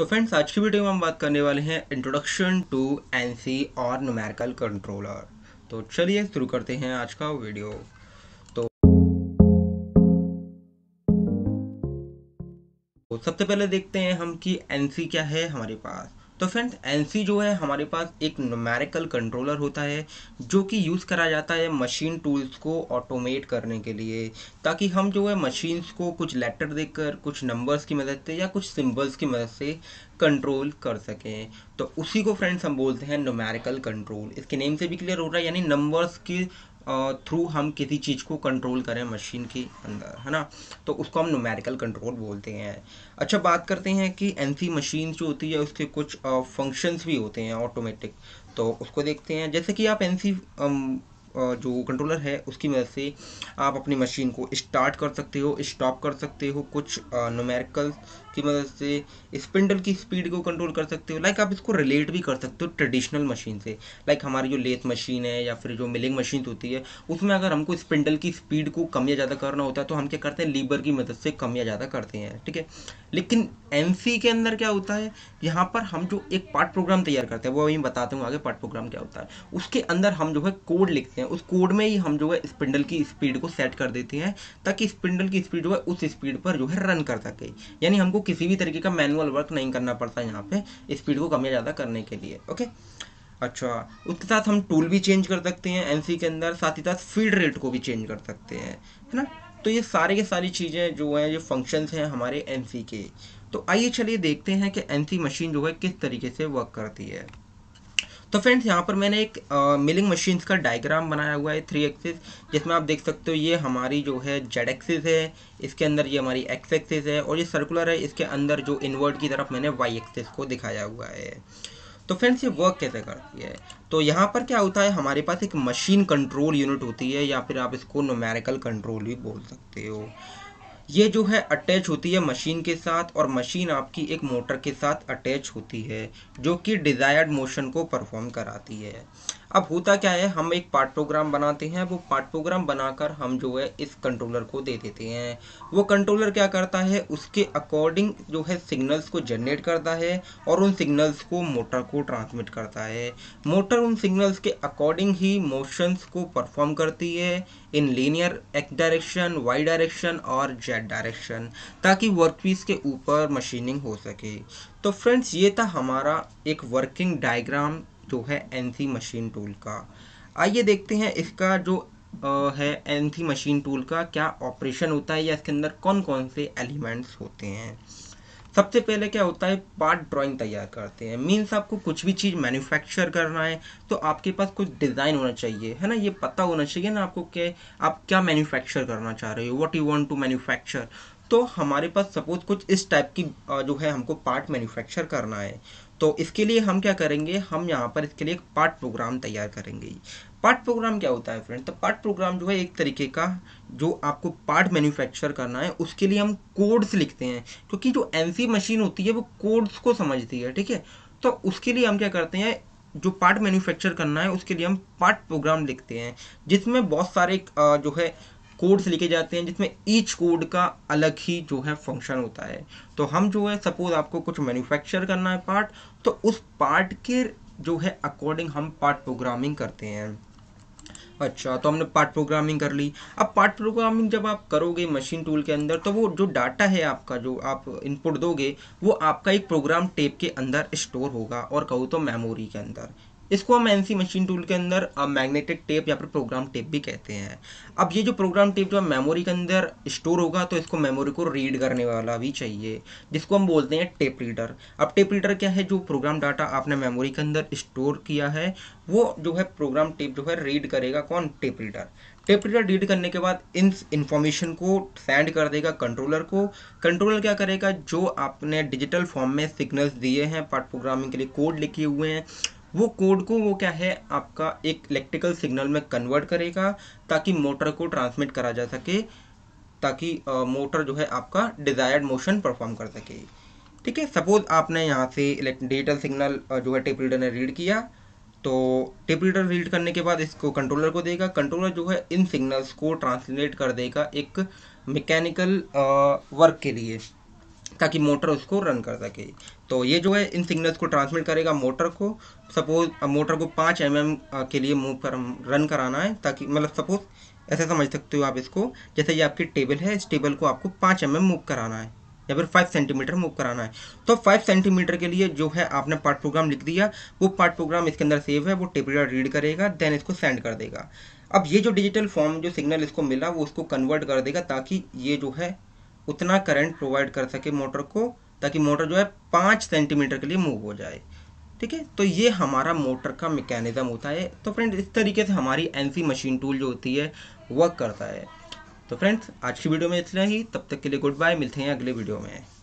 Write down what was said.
तो फ्रेंड्स आज की वीडियो में हम बात करने वाले हैं इंट्रोडक्शन टू एनसी और न्यूमेरिकल कंट्रोलर तो चलिए शुरू करते हैं आज का वीडियो तो, तो सबसे पहले देखते हैं हम कि एनसी क्या है हमारे पास तो फ्रेंड्स एनसी जो है हमारे पास एक नोमेरिकल कंट्रोलर होता है जो कि यूज़ करा जाता है मशीन टूल्स को ऑटोमेट करने के लिए ताकि हम जो है मशीन्स को कुछ लेटर देकर कुछ नंबर्स की मदद से या कुछ सिंबल्स की मदद से कंट्रोल कर सकें तो उसी को फ्रेंड्स हम बोलते हैं नोमेरिकल कंट्रोल इसके नेम से भी क्लियर हो रहा है यानी नंबर्स की थ्रू हम किसी चीज़ को कंट्रोल करें मशीन के अंदर है ना तो उसको हम नोमेरिकल कंट्रोल बोलते हैं अच्छा बात करते हैं कि एन सी मशीन जो होती है उसके कुछ फंक्शंस भी होते हैं ऑटोमेटिक तो उसको देखते हैं जैसे कि आप एन सी जो कंट्रोलर है उसकी मदद से आप अपनी मशीन को स्टार्ट कर सकते हो स्टॉप कर सकते हो कुछ नोमेरिकल की मदद मतलब से स्पिंडल की स्पीड को कंट्रोल कर सकते हो लाइक आप इसको रिलेट भी कर सकते हो ट्रेडिशनल मशीन से लाइक हमारी जो लेथ मशीन है या फिर जो मिलिंग मशीन होती है उसमें अगर हमको स्पिंडल की स्पीड को कम या ज़्यादा करना होता है तो हम क्या करते हैं लीबर की मदद से कम या ज़्यादा करते हैं ठीक है लेकिन एम के अंदर क्या होता है यहाँ पर हम जो एक पार्ट प्रोग्राम तैयार करते हैं वो अभी बताते हूँ आगे पार्ट प्रोग्राम क्या होता है उसके अंदर हम जो है कोड लिखते हैं उस कोड में ही हम जो है स्पिंडल की स्पीड को सेट कर देते हैं ताकि स्पिंडल की स्पीड जो है उस स्पीड पर जो है रन कर सके यानी हमको किसी भी तरीके का मैनुअल वर्क नहीं करना पड़ता यहाँ पे स्पीड को कम या ज़्यादा करने के लिए ओके अच्छा उसके साथ हम टूल भी चेंज कर सकते हैं एनसी के अंदर साथ ही साथ फीड रेट को भी चेंज कर सकते हैं है ना तो ये सारे के सारी चीज़ें जो हैं ये फंक्शंस हैं हमारे एनसी के तो आइए चलिए देखते हैं कि एनसी मशीन जो है किस तरीके से वर्क करती है तो फ्रेंड्स यहाँ पर मैंने एक आ, मिलिंग मशीन का डायग्राम बनाया हुआ है थ्री एक्सिस जिसमें आप देख सकते हो ये हमारी जो है जेड एक्सिस है इसके अंदर ये हमारी एक्स एक्सिस है और ये सर्कुलर है इसके अंदर जो इन्वर्ट की तरफ मैंने वाई एक्सिस को दिखाया हुआ है तो फ्रेंड्स ये वर्क कैसे करती है तो यहाँ पर क्या होता है हमारे पास एक मशीन कंट्रोल यूनिट होती है या फिर आप इसको नोमेरिकल कंट्रोल भी बोल सकते हो ये जो है अटैच होती है मशीन के साथ और मशीन आपकी एक मोटर के साथ अटैच होती है जो कि डिज़ायर्ड मोशन को परफॉर्म कराती है अब होता क्या है हम एक पार्ट प्रोग्राम बनाते हैं वो पार्ट प्रोग्राम बनाकर हम जो है इस कंट्रोलर को दे देते हैं वो कंट्रोलर क्या करता है उसके अकॉर्डिंग जो है सिग्नल्स को जनरेट करता है और उन सिग्नल्स को मोटर को ट्रांसमिट करता है मोटर उन सिग्नल्स के अकॉर्डिंग ही मोशंस को परफॉर्म करती है in linear X direction Y direction और जेड डायरेक्शन ताकि वर्कपीस के ऊपर मशीनिंग हो सके तो फ्रेंड्स ये था हमारा एक वर्किंग डायग्राम जो तो है एनसी मशीन टूल का आइए देखते हैं इसका जो आ, है एनसी मशीन टूल का क्या ऑपरेशन होता है या इसके अंदर कौन कौन से एलिमेंट्स होते हैं सबसे पहले क्या होता है पार्ट ड्राइंग तैयार करते हैं मीन्स आपको कुछ भी चीज़ मैन्युफैक्चर करना है तो आपके पास कुछ डिज़ाइन होना चाहिए है ना ये पता होना चाहिए ना आपको कि आप क्या मैन्युफैक्चर करना चाह रहे हो what you want to manufacture तो हमारे पास सपोज कुछ इस टाइप की जो है हमको पार्ट मैन्युफैक्चर करना है तो इसके लिए हम क्या करेंगे हम यहाँ पर इसके लिए एक पार्ट प्रोग्राम तैयार करेंगे पार्ट प्रोग्राम क्या होता है फ्रेंड तो पार्ट प्रोग्राम जो है एक तरीके का जो आपको पार्ट मैन्युफैक्चर करना है उसके लिए हम कोड्स लिखते हैं क्योंकि जो एन मशीन होती है वो कोड्स को समझती है ठीक है तो उसके लिए हम क्या करते हैं जो पार्ट मैन्युफैक्चर करना है उसके लिए हम पार्ट प्रोग्राम लिखते हैं जिसमें बहुत सारे जो है कोड्स लिखे जाते हैं जिसमें ईच कोड का अलग ही जो है फंक्शन होता है तो हम जो है सपोज आपको कुछ मैन्युफैक्चर करना है पार्ट तो उस पार्ट के जो है अकॉर्डिंग हम पार्ट प्रोग्रामिंग करते हैं अच्छा तो हमने पार्ट प्रोग्रामिंग कर ली अब पार्ट प्रोग्रामिंग जब आप करोगे मशीन टूल के अंदर तो वो जो डाटा है आपका जो आप इनपुट दोगे वो आपका एक प्रोग्राम टेप के अंदर स्टोर होगा और कहूँ तो मेमोरी के अंदर इसको हम एनसी मशीन टूल के अंदर मैग्नेटिक uh, टेप या फिर प्रोग्राम टेप भी कहते हैं अब ये जो प्रोग्राम टेप जो मेमोरी के अंदर स्टोर होगा तो इसको मेमोरी को रीड करने वाला भी चाहिए जिसको हम बोलते हैं टेप रीडर अब टेप रीडर क्या है जो प्रोग्राम डाटा आपने मेमोरी के अंदर स्टोर किया है वो जो है प्रोग्राम टेप जो है रीड करेगा कौन tape reader tape reader read करने के बाद इन इन्फॉर्मेशन को सेंड कर देगा कंट्रोलर को कंट्रोलर क्या करेगा जो आपने डिजिटल फॉर्म में सिग्नल्स दिए हैं पार्ट प्रोग्रामिंग के लिए कोड लिखे हुए हैं वो कोड को वो क्या है आपका एक इलेक्ट्रिकल सिग्नल में कन्वर्ट करेगा ताकि मोटर को ट्रांसमिट करा जा सके ताकि मोटर जो है आपका डिज़ायर्ड मोशन परफॉर्म कर सके ठीक है सपोज़ आपने यहाँ से डिजिटल सिग्नल जो है टेप रीडर ने रीड किया तो टेप रीडर रीड करने के बाद इसको कंट्रोलर को देगा कंट्रोलर जो है इन सिग्नल्स को ट्रांसलेट कर देगा एक मैकेनिकल वर्क के लिए ताकि मोटर उसको रन कर सके तो ये जो है इन सिग्नल्स को ट्रांसमिट करेगा मोटर को सपोज मोटर को पाँच एम mm के लिए मूव कर रन कराना है ताकि मतलब सपोज ऐसा समझ सकते हो आप इसको जैसे ये आपकी टेबल है इस टेबल को आपको पाँच एम mm मूव कराना है या फिर फाइव सेंटीमीटर मूव कराना है तो फाइव सेंटीमीटर के लिए जो है आपने पार्ट प्रोग्राम लिख दिया वो पार्ट प्रोग्राम इसके अंदर सेव है वो टेबल रीड करेगा देन इसको सेंड कर देगा अब ये जो डिजिटल फॉर्म जो सिग्नल इसको मिला वो उसको कन्वर्ट कर देगा ताकि ये जो है उतना करंट प्रोवाइड कर सके मोटर को ताकि मोटर जो है पाँच सेंटीमीटर के लिए मूव हो जाए ठीक है तो ये हमारा मोटर का मेकेनिज़्म होता है तो फ्रेंड इस तरीके से हमारी एनसी मशीन टूल जो होती है वर्क करता है तो फ्रेंड्स आज की वीडियो में इतना ही तब तक के लिए गुड बाय मिलते हैं अगले वीडियो में